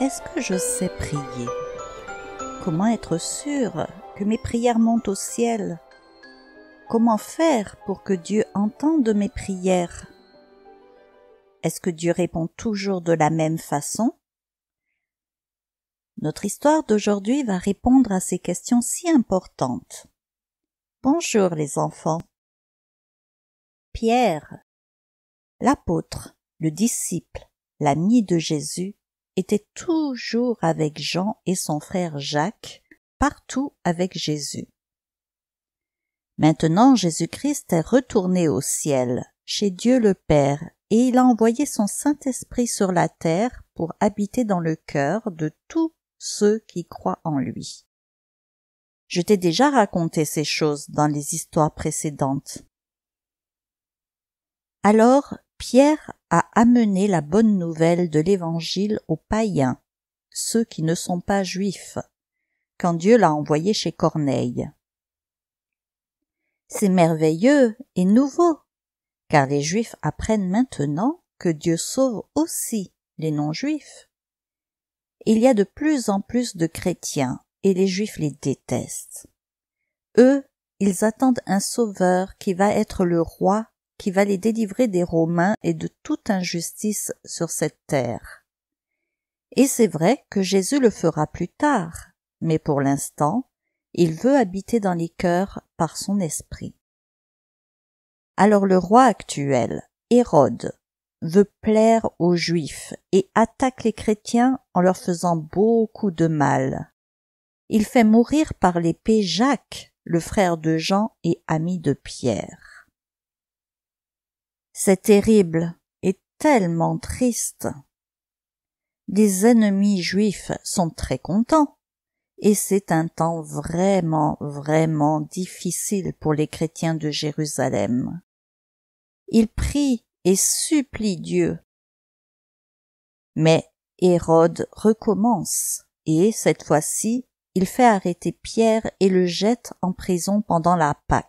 Est-ce que je sais prier Comment être sûr que mes prières montent au ciel Comment faire pour que Dieu entende mes prières Est-ce que Dieu répond toujours de la même façon Notre histoire d'aujourd'hui va répondre à ces questions si importantes. Bonjour les enfants. Pierre, l'apôtre, le disciple, l'ami de Jésus, était toujours avec Jean et son frère Jacques, partout avec Jésus. Maintenant Jésus-Christ est retourné au ciel, chez Dieu le Père, et il a envoyé son Saint-Esprit sur la terre pour habiter dans le cœur de tous ceux qui croient en lui. Je t'ai déjà raconté ces choses dans les histoires précédentes. Alors Pierre a amené la bonne nouvelle de l'Évangile aux païens, ceux qui ne sont pas juifs, quand Dieu l'a envoyé chez Corneille. C'est merveilleux et nouveau, car les Juifs apprennent maintenant que Dieu sauve aussi les non-Juifs. Il y a de plus en plus de chrétiens, et les Juifs les détestent. Eux, ils attendent un sauveur qui va être le roi qui va les délivrer des Romains et de toute injustice sur cette terre. Et c'est vrai que Jésus le fera plus tard, mais pour l'instant, il veut habiter dans les cœurs par son esprit. Alors le roi actuel, Hérode, veut plaire aux Juifs et attaque les chrétiens en leur faisant beaucoup de mal. Il fait mourir par l'épée Jacques, le frère de Jean et ami de Pierre. C'est terrible et tellement triste. Les ennemis juifs sont très contents, et c'est un temps vraiment, vraiment difficile pour les chrétiens de Jérusalem. Ils prient et supplient Dieu. Mais Hérode recommence, et cette fois-ci, il fait arrêter Pierre et le jette en prison pendant la Pâque.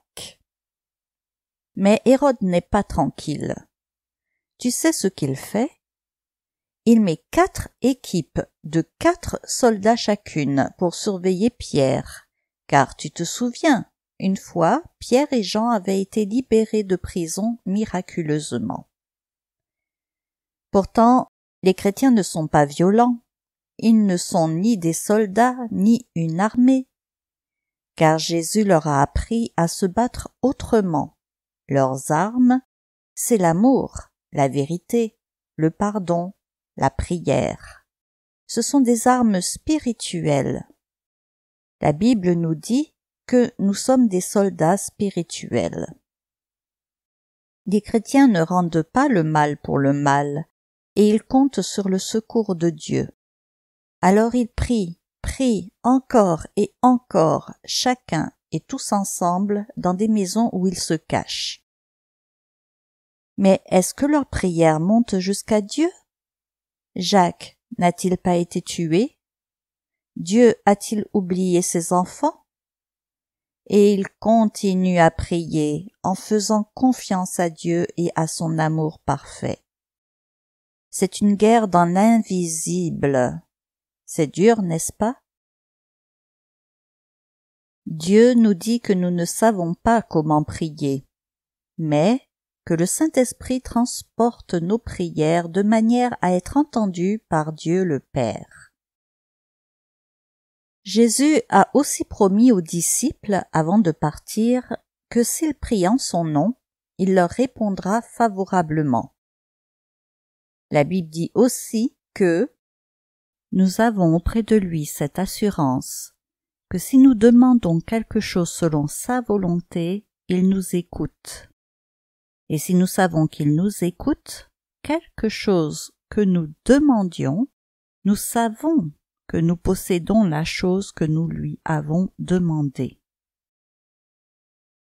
Mais Hérode n'est pas tranquille. Tu sais ce qu'il fait Il met quatre équipes de quatre soldats chacune pour surveiller Pierre, car tu te souviens, une fois, Pierre et Jean avaient été libérés de prison miraculeusement. Pourtant, les chrétiens ne sont pas violents, ils ne sont ni des soldats ni une armée, car Jésus leur a appris à se battre autrement leurs armes, c'est l'amour, la vérité, le pardon, la prière. Ce sont des armes spirituelles. La Bible nous dit que nous sommes des soldats spirituels. Les chrétiens ne rendent pas le mal pour le mal, et ils comptent sur le secours de Dieu. Alors ils prient, prient encore et encore, chacun et tous ensemble dans des maisons où ils se cachent. Mais est-ce que leur prière monte jusqu'à Dieu Jacques n'a-t-il pas été tué Dieu a-t-il oublié ses enfants Et il continue à prier en faisant confiance à Dieu et à son amour parfait. C'est une guerre dans l'invisible. C'est dur, n'est-ce pas Dieu nous dit que nous ne savons pas comment prier, mais que le Saint-Esprit transporte nos prières de manière à être entendues par Dieu le Père. Jésus a aussi promis aux disciples, avant de partir, que s'ils prient en son nom, il leur répondra favorablement. La Bible dit aussi que nous avons auprès de lui cette assurance que si nous demandons quelque chose selon sa volonté, il nous écoute. Et si nous savons qu'il nous écoute, quelque chose que nous demandions, nous savons que nous possédons la chose que nous lui avons demandée.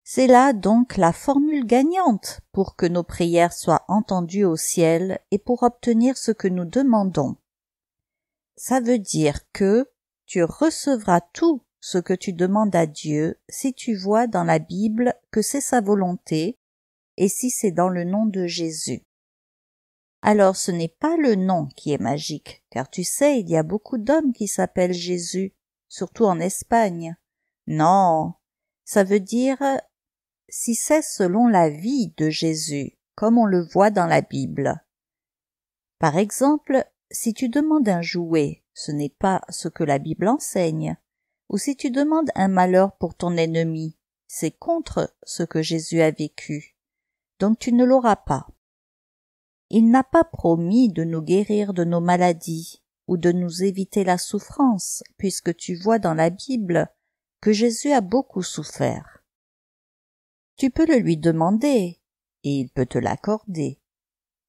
C'est là donc la formule gagnante pour que nos prières soient entendues au ciel et pour obtenir ce que nous demandons. Ça veut dire que tu recevras tout ce que tu demandes à Dieu si tu vois dans la Bible que c'est sa volonté et si c'est dans le nom de Jésus. Alors ce n'est pas le nom qui est magique, car tu sais, il y a beaucoup d'hommes qui s'appellent Jésus, surtout en Espagne. Non, ça veut dire si c'est selon la vie de Jésus, comme on le voit dans la Bible. Par exemple, si tu demandes un jouet, ce n'est pas ce que la Bible enseigne, ou si tu demandes un malheur pour ton ennemi, c'est contre ce que Jésus a vécu. Donc tu ne l'auras pas. Il n'a pas promis de nous guérir de nos maladies ou de nous éviter la souffrance, puisque tu vois dans la Bible que Jésus a beaucoup souffert. Tu peux le lui demander, et il peut te l'accorder,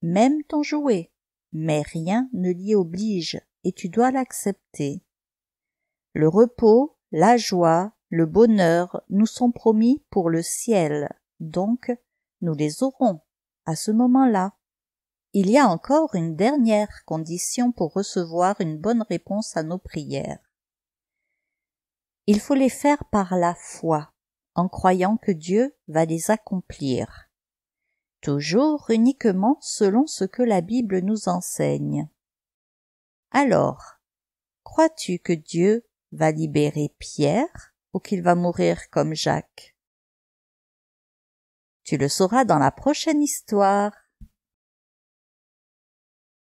même ton jouet, mais rien ne l'y oblige, et tu dois l'accepter. Le repos, la joie, le bonheur nous sont promis pour le ciel, donc nous les aurons à ce moment-là. Il y a encore une dernière condition pour recevoir une bonne réponse à nos prières. Il faut les faire par la foi, en croyant que Dieu va les accomplir, toujours uniquement selon ce que la Bible nous enseigne. Alors, crois-tu que Dieu va libérer Pierre ou qu'il va mourir comme Jacques Tu le sauras dans la prochaine histoire.